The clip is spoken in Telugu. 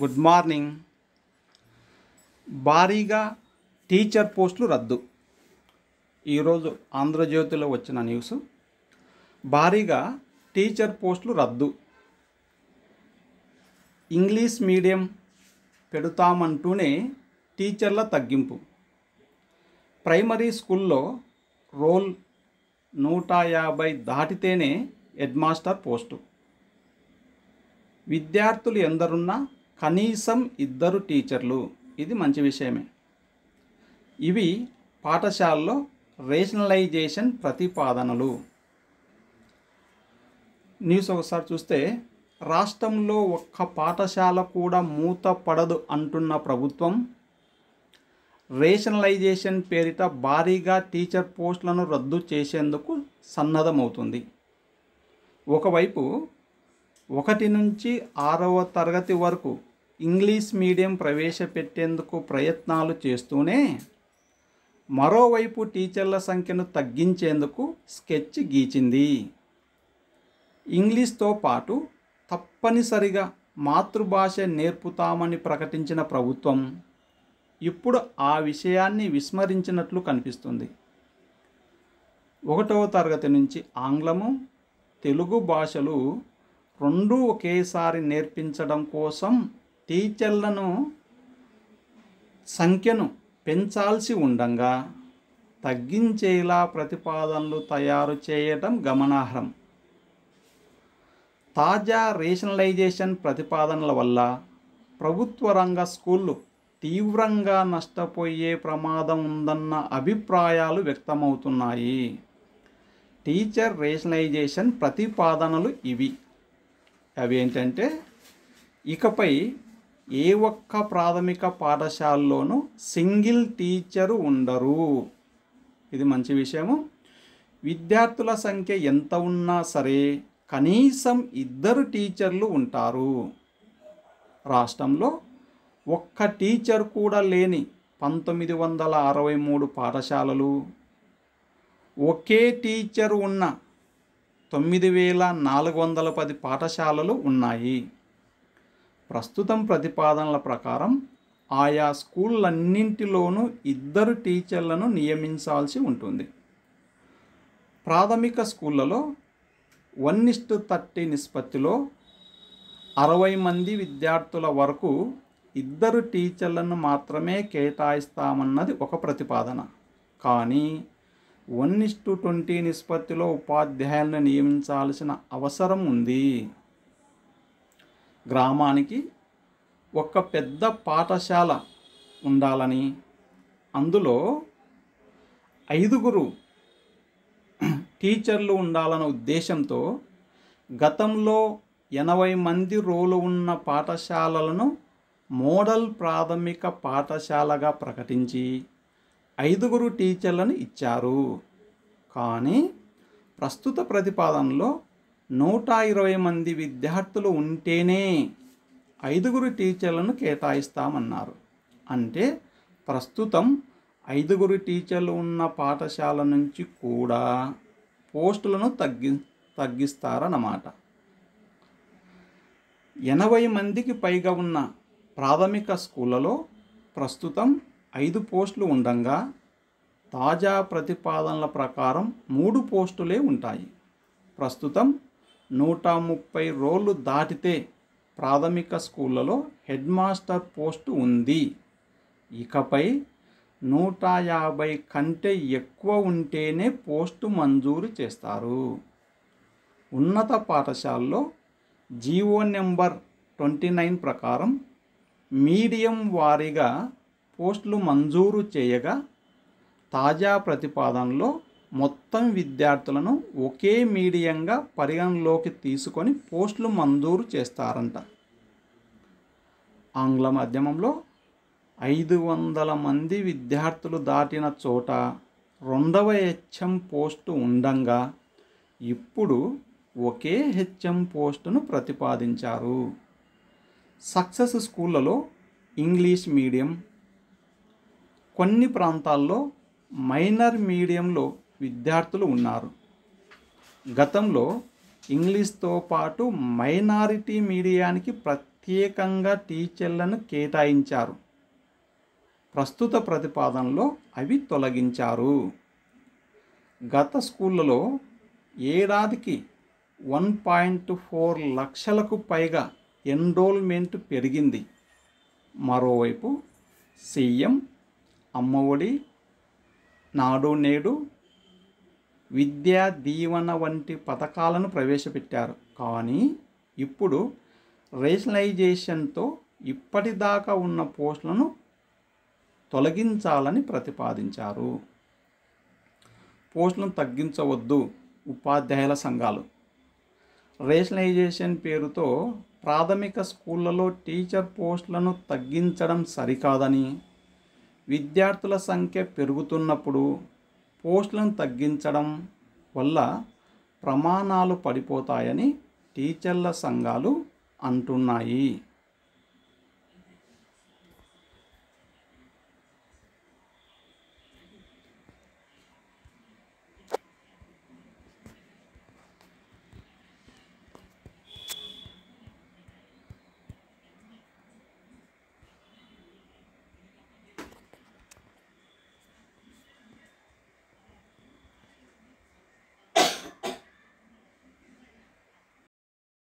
గుడ్ మార్నింగ్ భారీగా టీచర్ పోస్టులు రద్దు ఈరోజు ఆంధ్రజ్యోతిలో వచ్చిన న్యూస్ భారీగా టీచర్ పోస్టులు రద్దు ఇంగ్లీష్ మీడియం పెడతామంటూనే టీచర్ల తగ్గింపు ప్రైమరీ స్కూల్లో రోల్ నూట యాభై దాటితేనే హెడ్ మాస్టర్ పోస్టు విద్యార్థులు ఎందరున్నా కనీసం ఇద్దరు టీచర్లు ఇది మంచి విషయమే ఇవి పాఠశాలలో రేషనలైజేషన్ ప్రతిపాదనలు న్యూస్ ఒకసారి చూస్తే రాష్ట్రంలో ఒక్క పాఠశాల కూడా మూత పడదు అంటున్న ప్రభుత్వం రేషనలైజేషన్ పేరిట భారీగా టీచర్ పోస్టులను రద్దు చేసేందుకు సన్నద్ధమవుతుంది ఒకవైపు ఒకటి నుంచి ఆరవ తరగతి వరకు ఇంగ్లీష్ మీడియం ప్రవేశపెట్టేందుకు ప్రయత్నాలు చేస్తూనే మరోవైపు టీచర్ల సంఖ్యను తగ్గించేందుకు స్కెచ్ గీచింది ఇంగ్లీష్తో పాటు తప్పనిసరిగా మాతృభాష నేర్పుతామని ప్రకటించిన ప్రభుత్వం ఇప్పుడు ఆ విషయాన్ని విస్మరించినట్లు కనిపిస్తుంది ఒకటవ తరగతి నుంచి ఆంగ్లము తెలుగు భాషలు రెండూ ఒకేసారి నేర్పించడం కోసం టీచర్లను సంఖ్యను పెంచాల్సి ఉండగా తగ్గించేలా ప్రతిపాదనలు తయారు చేయటం గమనార్హం తాజా రేషనలైజేషన్ ప్రతిపాదనల వల్ల ప్రభుత్వ రంగ స్కూళ్ళు తీవ్రంగా నష్టపోయే ప్రమాదం ఉందన్న అభిప్రాయాలు వ్యక్తమవుతున్నాయి టీచర్ రేషనలైజేషన్ ప్రతిపాదనలు ఇవి అవి ఏంటంటే ఇకపై ఏ ఒక్క ప్రాథమిక పాఠశాలలోనూ సింగిల్ టీచరు ఉండరు ఇది మంచి విషయము విద్యార్థుల సంఖ్య ఎంత ఉన్నా సరే కనీసం ఇద్దరు టీచర్లు ఉంటారు రాష్ట్రంలో ఒక్క టీచర్ కూడా లేని పంతొమ్మిది వందల అరవై మూడు పాఠశాలలు ఒకే టీచర్ ఉన్న తొమ్మిది వేల నాలుగు వందల పది పాఠశాలలు ఉన్నాయి ప్రస్తుతం ప్రతిపాదనల ప్రకారం ఆయా స్కూళ్ళన్నింటిలోనూ ఇద్దరు టీచర్లను నియమించాల్సి ఉంటుంది ప్రాథమిక స్కూళ్ళలో వన్ ఇస్టు థర్టీ నిష్పత్తిలో అరవై మంది విద్యార్థుల వరకు ఇద్దరు టీచర్లను మాత్రమే కేటాయిస్తామన్నది ఒక ప్రతిపాదన కానీ వన్ ఇస్టు ట్వంటీ నిష్పత్తిలో ఉపాధ్యాయులను నియమించాల్సిన అవసరం ఉంది గ్రామానికి ఒక పెద్ద పాఠశాల ఉండాలని అందులో ఐదుగురు టీచర్లు ఉండాలన్న ఉద్దేశంతో గతంలో ఎనభై మంది రోలు ఉన్న పాఠశాలలను మోడల్ ప్రాథమిక పాఠశాలగా ప్రకటించి ఐదుగురు టీచర్లను ఇచ్చారు కానీ ప్రస్తుత ప్రతిపాదనలో నూట ఇరవై మంది విద్యార్థులు ఉంటేనే ఐదుగురు టీచర్లను కేటాయిస్తామన్నారు అంటే ప్రస్తుతం ఐదుగురు టీచర్లు ఉన్న పాఠశాల నుంచి కూడా పోస్టులను తగ్గి తగ్గిస్తారన్నమాట ఎనభై మందికి పైగా ఉన్న ప్రాథమిక స్కూళ్ళలో ప్రస్తుతం ఐదు పోస్టులు ఉండగా తాజా ప్రతిపాదనల ప్రకారం మూడు పోస్టులే ఉంటాయి ప్రస్తుతం నూట ముప్పై రోలు దాటితే ప్రాథమిక స్కూళ్ళలో హెడ్ మాస్టర్ పోస్టు ఉంది ఇకపై నూట యాభై కంటే ఎక్కువ ఉంటేనే పోస్టు మంజూరు చేస్తారు ఉన్నత పాఠశాలలో జీవో నెంబర్ ట్వంటీ నైన్ ప్రకారం మీడియం వారీగా పోస్టులు మంజూరు చేయగా తాజా ప్రతిపాదనలో మొత్తం విద్యార్థులను ఒకే మీడియంగా పరిగణలోకి తీసుకొని పోస్టులు మంజూరు చేస్తారంట ఆంగ్ల మాధ్యమంలో ఐదు వందల మంది విద్యార్థులు దాటిన చోట రెండవ హెచ్ఎం పోస్టు ఉండంగా ఇప్పుడు ఒకే హెచ్ఎం పోస్టును ప్రతిపాదించారు సక్సెస్ స్కూళ్ళలో ఇంగ్లీష్ మీడియం కొన్ని ప్రాంతాల్లో మైనర్ మీడియంలో విద్యార్థులు ఉన్నారు గతంలో ఇంగ్లీష్తో పాటు మైనారిటీ మీడియానికి ప్రత్యేకంగా టీచర్లను కేటాయించారు ప్రస్తుత ప్రతిపాదనలో అవి తొలగించారు గత స్కూళ్ళలో ఏడాదికి వన్ పాయింట్ ఫోర్ లక్షలకు పైగా ఎన్రోల్మెంట్ పెరిగింది మరోవైపు సీఎం అమ్మఒడి నాడు నేడు విద్యా దీవన వంటి పథకాలను ప్రవేశపెట్టారు కానీ ఇప్పుడు రేషనలైజేషన్తో ఇప్పటిదాకా ఉన్న పోస్టులను తొలగించాలని ప్రతిపాదించారు పోస్టులను తగ్గించవద్దు ఉపాధ్యాయుల సంఘాలు రేషనలైజేషన్ పేరుతో ప్రాథమిక స్కూళ్ళలో టీచర్ పోస్టులను తగ్గించడం సరికాదని విద్యార్థుల సంఖ్య పెరుగుతున్నప్పుడు పోస్టులను తగ్గించడం వల్ల ప్రమాణాలు పడిపోతాయని టీచర్ల సంఘాలు అంటున్నాయి